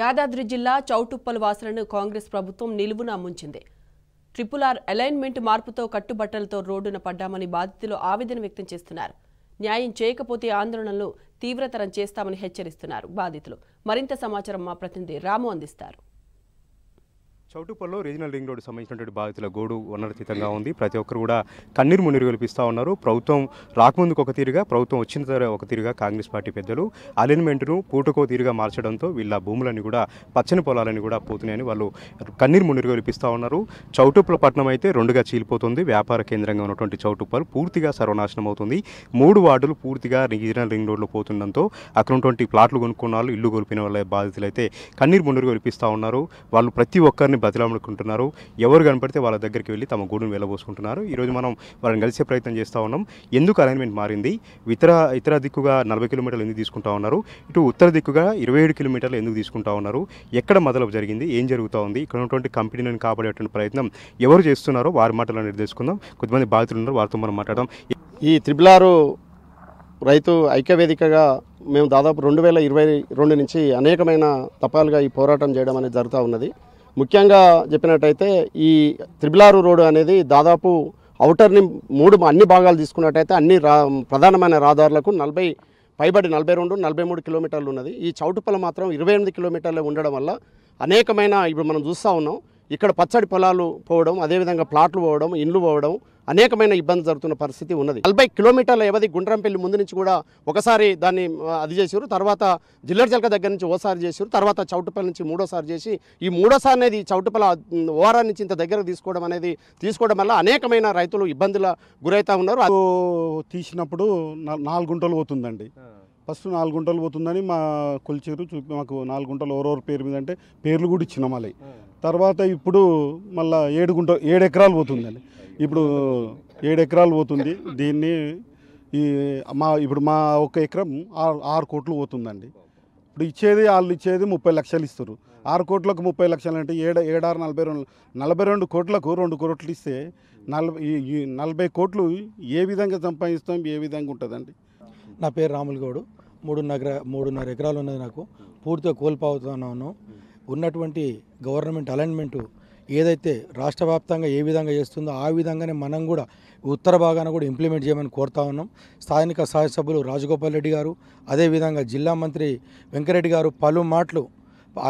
యాదాద్రి జిల్లా చౌటుప్పల వాసులను కాంగ్రెస్ ప్రభుత్వం నిలువున ముంచింది ట్రిపుల్ ఆర్ అలైన్మెంట్ మార్పుతో కట్టుబట్టలతో రోడ్డున పడ్డామని బాధితులు ఆవేదన వ్యక్తం చేస్తున్నారు న్యాయం చేయకపోతే ఆందోళనలు తీవ్రతరం చేస్తామని హెచ్చరిస్తున్నారు బాధితులు మరింత సమాచారం మా ప్రతినిధి రాము అందిస్తారు చౌటుపల్లో రీజనల్ రింగ్ రోడ్ సంబంధించినటువంటి బాధితుల గోడు వనరచితంగా ఉంది ప్రతి ఒక్కరు కూడా కన్నీరు మున్నీరు కల్పిస్తూ ఉన్నారు ప్రభుత్వం రాకముందుకు ఒక తీరుగా ప్రభుత్వం వచ్చిన తర్వాత ఒక తీరుగా కాంగ్రెస్ పార్టీ పెద్దలు అలైన్మెంట్ను పూటకో తీరుగా మార్చడంతో వీళ్ళ భూములని కూడా పచ్చని పొలాలని కూడా పోతున్నాయని వాళ్ళు కన్నీరు మున్నీరు కల్పిస్తూ ఉన్నారు చౌటుప్పల పట్టణం అయితే రెండుగా చీలిపోతుంది వ్యాపార కేంద్రంగా ఉన్నటువంటి చౌటుప్పలు పూర్తిగా సర్వనాశనం అవుతుంది మూడు వార్డులు పూర్తిగా రీజనల్ రింగ్ రోడ్లో పోతుండంతో అక్కడ ఉన్నటువంటి ప్లాట్లు కొనుక్కున్న వాళ్ళు ఇల్లు కొలిపిన వాళ్ళ బాధితులు అయితే కన్నీరు మున్నీరు కల్పిస్తూ ఉన్నారు వాళ్ళు ప్రతి ఒక్కరిని బతిలాముడుకుంటున్నారు ఎవరు కనపడితే వాళ్ళ దగ్గరికి వెళ్ళి తమ గూడును వెళ్ళబోసుకుంటున్నారు ఈరోజు మనం వాళ్ళని కలిసే ప్రయత్నం చేస్తూ ఉన్నాం ఎందుకు అలైన్మెంట్ మారింది ఇతర ఇతర దిక్కుగా నలభై కిలోమీటర్లు ఎందుకు తీసుకుంటా ఉన్నారు ఇటు ఉత్తర దిక్కుగా ఇరవై ఏడు కిలోమీటర్లు ఎందుకు తీసుకుంటా ఉన్నారు ఎక్కడ మొదలవు జరిగింది ఏం జరుగుతూ ఉంది ఇక్కడ ఉన్నటువంటి కంపెనీలను కాపాడేటువంటి ప్రయత్నం ఎవరు చేస్తున్నారో వారి మాటలు నిర్దేశుకుందాం కొంతమంది బాధితులు ఉన్నారు వారితో మనం మాట్లాడదాం ఈ త్రిబుల్ రైతు ఐక్యవేదికగా మేము దాదాపు రెండు వేల ఇరవై రెండు నుంచి అనేకమైన తపాలుగా ఈ పోరాటం చేయడం అనేది జరుగుతూ ఉన్నది ముఖ్యంగా చెప్పినట్టయితే ఈ త్రిబులారు రోడ్డు అనేది దాదాపు అవుటర్ని మూడు అన్ని భాగాలు తీసుకున్నట్టయితే అన్ని రా ప్రధానమైన రహదారులకు నలభై పైబడి నలభై రెండు నలభై మూడు కిలోమీటర్లు ఉన్నది ఈ చౌటుపల మాత్రం ఇరవై ఎనిమిది కిలోమీటర్లే ఉండడం వల్ల అనేకమైన ఇప్పుడు మనం చూస్తూ ఉన్నాం ఇక్కడ పచ్చడి పొలాలు పోవడం అదేవిధంగా ప్లాట్లు పోవడం ఇండ్లు పోవడం అనేకమైన ఇబ్బంది జరుగుతున్న పరిస్థితి ఉన్నది నలభై కిలోమీటర్ల వ్యవధి గుండ్రంపల్లి ముందు నుంచి కూడా ఒకసారి దాన్ని అది చేశారు తర్వాత జిల్లర్జల్క దగ్గర నుంచి ఓసారి చేశారు తర్వాత చౌటుపల్లి నుంచి మూడోసారి చేసి ఈ మూడోసారి అనేది చౌటుపల్ల ఓరా నుంచి ఇంత దగ్గర తీసుకోవడం అనేది తీసుకోవడం వల్ల అనేకమైన రైతులు ఇబ్బందుల గురవుతా ఉన్నారు తీసినప్పుడు నాలుగు గుంటలు పోతుందండి ఫస్ట్ నాలుగు గుంటలు పోతుందని మా కొలిచారు చూపి మాకు నాలుగు గుంటలు ఓరోరు పేరు మీద అంటే పేర్లు కూడా ఇచ్చిన మళ్ళీ తర్వాత ఇప్పుడు మళ్ళీ ఏడు గుంట ఏడు ఎకరాలు పోతుందండి ఇప్పుడు ఏడు ఎకరాలు పోతుంది దీన్ని ఈ మా ఇప్పుడు మా ఒక ఎకరం ఆరు కోట్లు పోతుందండి ఇప్పుడు ఇచ్చేది వాళ్ళు ఇచ్చేది ముప్పై లక్షలు ఇస్తారు ఆరు కోట్లకు ముప్పై లక్షలు అంటే ఏడు ఏడారు నలభై రెండు నలభై రెండు కోట్లకు రెండు కోట్లు ఇస్తే నలభై నలభై కోట్లు ఏ విధంగా సంపాదిస్తాం ఏ విధంగా ఉంటుందండి నా పేరు రాములు గౌడు మూడున్నర మూడున్నర ఎకరాలు ఉన్నది నాకు పూర్తిగా కోల్పోతున్నాను ఉన్నటువంటి గవర్నమెంట్ అలైన్మెంటు ఏదైతే రాష్ట్ర వ్యాప్తంగా ఏ విధంగా చేస్తుందో ఆ విధంగానే మనం కూడా ఉత్తర భాగాన కూడా ఇంప్లిమెంట్ చేయమని కోరుతా ఉన్నాం స్థానిక శాసనసభ్యులు రాజగోపాల్ రెడ్డి గారు అదేవిధంగా జిల్లా మంత్రి వెంకరెడ్డి గారు పలు మాటలు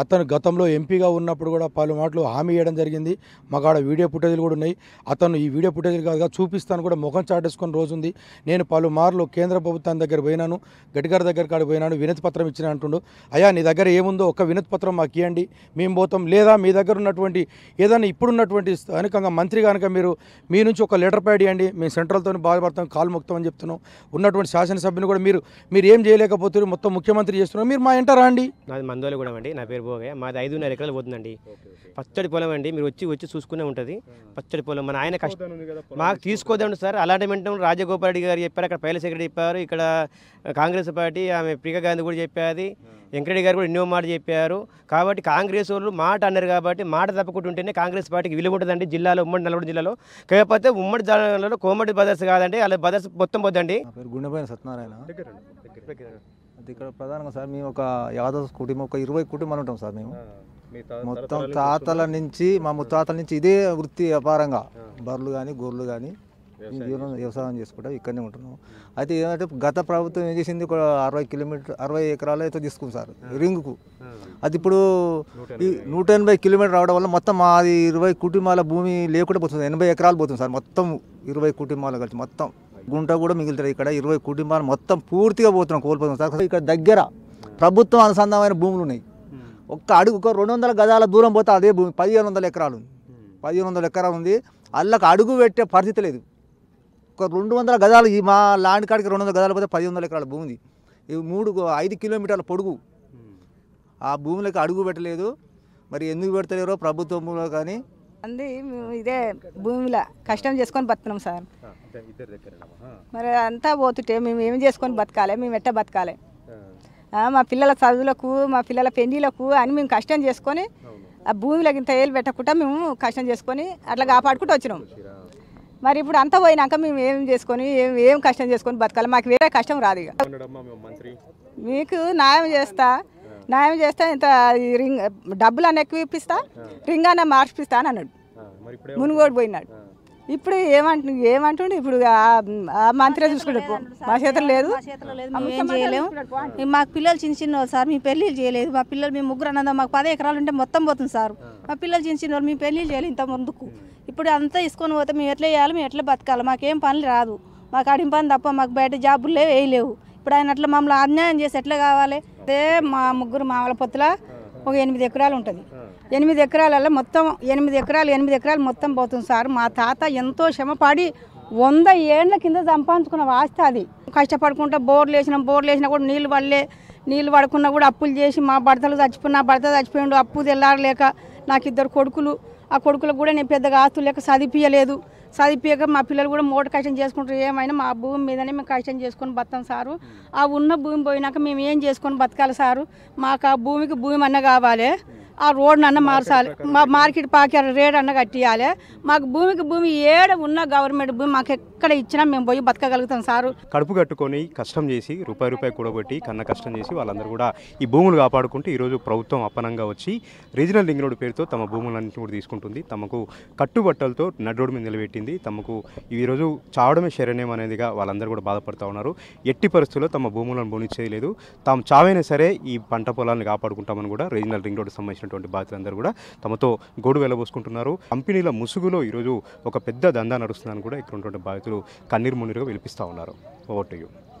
అతను గతంలో ఎంపీగా ఉన్నప్పుడు కూడా పలు మాటలు హామీ ఇవ్వడం జరిగింది మాకు ఆడ వీడియో ఫుటేజీలు కూడా ఉన్నాయి అతను ఈ వీడియో ఫుటేజీలు కాదుగా చూపిస్తాను కూడా ముఖం చాటేసుకుని రోజుంది నేను పలుమార్లు కేంద్ర ప్రభుత్వం దగ్గర పోయినాను గట్టిగారి దగ్గర కాడికి పోయినాను వినతి పత్రం ఇచ్చిన అంటుండు అయ్యా నీ దగ్గర ఏముందో ఒక వినతి పత్రం మాకు ఇవ్వండి మేము పోతాం లేదా మీ దగ్గర ఉన్నటువంటి ఏదైనా ఇప్పుడున్నటువంటి కనుక మంత్రి కనుక మీరు మీ నుంచి ఒక లెటర్ ప్యాడ్ ఇవ్వండి మేము సెంట్రల్తో బాధపడతాం కాలు ముక్తం అని చెప్తున్నాం ఉన్నటువంటి శాసనసభ్యుని కూడా మీరు మీరు ఏం చేయలేకపోతున్నారు మొత్తం ముఖ్యమంత్రి చేస్తున్నారు మీరు మా ఎంటర్ అండి మందోలు కూడా అండి నా పేరు భోగయ్య మాది ఐదున్నర ఎకరాలు పోతుందండి పచ్చడి పొలం అండి మీరు వచ్చి వచ్చి చూసుకునే ఉంటుంది పచ్చడి పొలం మన ఆయన కష్టం మాకు తీసుకోదండి సార్ అలాంటి వెంటనే రాజగోపాల్ రెడ్డి గారు చెప్పారు అక్కడ పైల సెక్రటరీ చెప్పారు ఇక్కడ కాంగ్రెస్ పార్టీ ఆమె ప్రియా గాంధీ కూడా చెప్పేది వెంకరెడ్డి గారు కూడా ఎన్నో మాట చెప్పారు కాబట్టి కాంగ్రెస్ వాళ్ళు మాట అన్నారు కాబట్టి మాట తప్పకుంటుంటేనే కాంగ్రెస్ పార్టీకి విలువ ఉంటుందండి జిల్లాలో ఉమ్మడి నల్గొండ జిల్లాలో కాకపోతే ఉమ్మడి జిల్లాలో కోమటి బ్రదర్స్ కాదండి అలా బ్రదర్స్ మొత్తం పోద్దండి గుండెపోయిన సత్యనారాయణ ఇక్కడ ప్రధానంగా సార్ మేము ఒక యాదవ్ కుటుంబం ఒక ఇరవై కుటుంబాలు ఉంటాం సార్ మేము మొత్తం తాతల నుంచి మా ముత్తాతల నుంచి ఇదే వృత్తి వ్యాపారంగా బర్రెలు కానీ గొర్రెలు కానీ జీవనం వ్యవసాయం చేసుకుంటాం ఇక్కడనే ఉంటున్నాం అయితే ఏమంటే గత ప్రభుత్వం ఏం చేసింది ఒక అరవై కిలోమీటర్ అరవై ఎకరాలు అయితే తీసుకుంది సార్ రింగ్కు అది ఇప్పుడు ఈ నూట ఎనభై కిలోమీటర్ రావడం వల్ల మొత్తం మాది ఇరవై కుటుంబాల భూమి లేకుండా పోతుంది ఎనభై ఎకరాలు పోతుంది సార్ మొత్తం ఇరవై కుటుంబాలు కలిసి మొత్తం గుంట కూడా మిగులుతుంది ఇక్కడ ఇరవై కుటుంబాలు మొత్తం పూర్తిగా పోతున్నాం కోల్పోతున్నాం సార్ ఇక్కడ దగ్గర ప్రభుత్వం అనుసంధానమైన భూములు ఉన్నాయి ఒక్క అడుగు ఒక రెండు వందల గజాల దూరం పోతే అదే భూమి పదిహేను వందల ఎకరాలు పదిహేను వందల ఎకరాలు ఉంది అల్లకు అడుగు పెట్టే పరిస్థితి లేదు ఒక రెండు వందల గజాలు ఈ మా ల్యాండ్ కాడికి రెండు వందల గజాలు పోతే పది వందల ఎకరాల భూమి ఉంది ఇవి మూడు ఐదు కిలోమీటర్ల పొడుగు ఆ భూములకు అడుగు పెట్టలేదు మరి ఎందుకు పెడతలేరో ప్రభుత్వంలో కానీ అంది ఇదే భూమిలో కష్టం చేసుకొని బతున్నాం సార్ మరి అంతా పోతుంటే మేము ఏం చేసుకొని బతకాలి మేము ఎట్ట బతకాలి మా పిల్లల చదువులకు మా పిల్లల పెళ్లిలకు అని మేము కష్టం చేసుకొని ఆ భూమిలోకి ఇంత ఏళ్ళు పెట్టకుండా మేము కష్టం చేసుకొని అట్లా కాపాడుకుంటూ వచ్చినాం మరి ఇప్పుడు అంతా పోయినాక మేము ఏం చేసుకొని ఏం ఏం కష్టం చేసుకొని బతకాలి మాకు వేరే కష్టం రాదు ఇక మీకు న్యాయం చేస్తా న్యాయం చేస్తా ఇంత రింగ్ డబ్బులు అన్న ఎక్కువ ఇప్పిస్తా రింగ్ అన్న మార్చిపిస్తా అని అన్నాడు మునుగోడు పోయినాడు ఇప్పుడు ఏమంట ఏమంటుండే ఇప్పుడు మంత్రి చూసుకుంటారు మా చేతులు లేదు ఏం చేయలేము మాకు పిల్లలు చిన్న చిన్న సార్ మీ పెళ్ళిళ్ళు చేయలేదు మా పిల్లలు మేము ముగ్గురు అన్నదా మాకు పదే ఎకరాలు ఉంటే మొత్తం పోతుంది సార్ మా పిల్లలు చిన్న చిన్న మీ పెళ్ళిళ్ళు చేయలేదు ఇంత ముందుకు ఇప్పుడు అంతా తీసుకొని పోతే మేము ఎట్లా చేయాలి మేము ఎట్లా బతకాలి మాకేం పనులు రాదు మాకు అడిగిన పని తప్ప మాకు బయట జాబులు లేవు వేయలేవు ఇప్పుడు ఆయన అట్లా మమ్మల్ని అన్యాయం చేసి ఎట్లా కావాలి అదే మా ముగ్గురు మామల పొత్తుల ఒక ఎనిమిది ఎకరాలు ఉంటుంది ఎనిమిది ఎకరాలలో మొత్తం ఎనిమిది ఎకరాలు ఎనిమిది ఎకరాలు మొత్తం పోతుంది సార్ మా తాత ఎంతో శ్రమపడి వంద ఏళ్ళ కింద సంపాదించుకున్న వాస్త అది కష్టపడుకుంటా బోర్లు వేసినాం బోర్లు వేసినా కూడా నీళ్ళు వల్లే నీళ్ళు పడుకున్నా కూడా అప్పులు చేసి మా భర్తలు చచ్చిపోయిన భర్త చచ్చిపోయిండు అప్పు తెల్లారలేక నాకు ఇద్దరు కొడుకులు ఆ కొడుకులకు కూడా నేను పెద్దగా ఆస్తులు లేక చదివిపించలేదు చదివిపోయాక మా పిల్లలు కూడా మోట కష్టం చేసుకుంటారు ఏమైనా మా భూమి మీదనే మేము కష్టం చేసుకొని బతాం సారు ఆ ఉన్న భూమి పోయినాక మేము ఏం చేసుకొని బతకాలి సారు మాకు ఆ భూమికి భూమి అన్న కావాలి ఆ రోడ్ను అన్న మార్చాలి మా మార్కెట్ పాకారు రేట్ అన్న కట్టియాలి మాకు భూమికి భూమి ఏడ ఉన్న గవర్నమెంట్ భూమి మాకు ఎక్కడ ఇచ్చినా మేము పోయి బతకగలుగుతాం సారు కడుపు కట్టుకొని కష్టం చేసి రూపాయి రూపాయి కూడబెట్టి కన్న కష్టం చేసి వాళ్ళందరూ కూడా ఈ భూములు కాపాడుకుంటూ ఈరోజు ప్రభుత్వం అప్పనంగా వచ్చి రీజనల్ లింగ్ రోడ్ పేరుతో తమ భూములన్నింటినీ కూడా తీసుకుంటుంది తమకు కట్టుబట్టలతో నడ్ రోడ్డు మీద నిలబెట్టింది తమకు ఈరోజు చావడమే శరణ్యం అనేదిగా వాళ్ళందరూ కూడా బాధపడుతూ ఉన్నారు ఎట్టి పరిస్థితుల్లో తమ భూములను చేయలేదు తాము చావైనా సరే ఈ పంట పొలాలను కాపాడుకుంటామని కూడా రీజనల్ రింగ్ రోడ్డు సంబంధించిన చేసినటువంటి బాధితులందరూ కూడా తమతో గోడు వెళ్ళబోసుకుంటున్నారు కంపెనీల ముసుగులో ఈరోజు ఒక పెద్ద దందా నడుస్తుందని కూడా ఇక్కడ ఉన్నటువంటి బాధితులు కన్నీరు మున్నీరుగా విలిపిస్తూ ఉన్నారు ఓవర్ టు యూ